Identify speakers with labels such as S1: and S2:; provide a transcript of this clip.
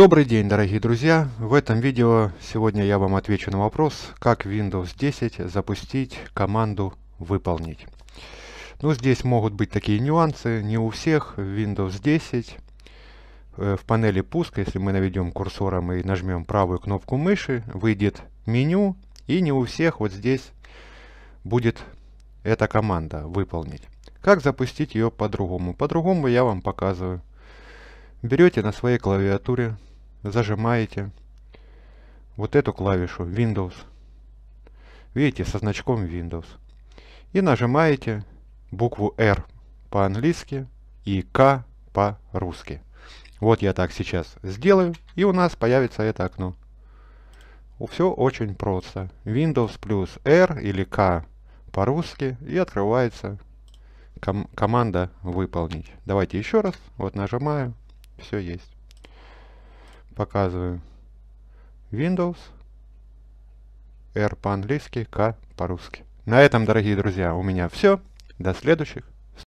S1: Добрый день, дорогие друзья! В этом видео сегодня я вам отвечу на вопрос, как Windows 10 запустить команду «Выполнить». Ну, здесь могут быть такие нюансы, не у всех. Windows 10 э, в панели Пуск, если мы наведем курсором и нажмем правую кнопку мыши, выйдет меню, и не у всех вот здесь будет эта команда «Выполнить». Как запустить ее по-другому? По-другому я вам показываю. Берете на своей клавиатуре зажимаете вот эту клавишу Windows. Видите, со значком Windows. И нажимаете букву R по-английски и К по-русски. Вот я так сейчас сделаю, и у нас появится это окно. Все очень просто. Windows плюс R или К по-русски, и открывается ком команда «Выполнить». Давайте еще раз. Вот нажимаю, все есть показываю. Windows, R по-английски, K по-русски. На этом, дорогие друзья, у меня все. До следующих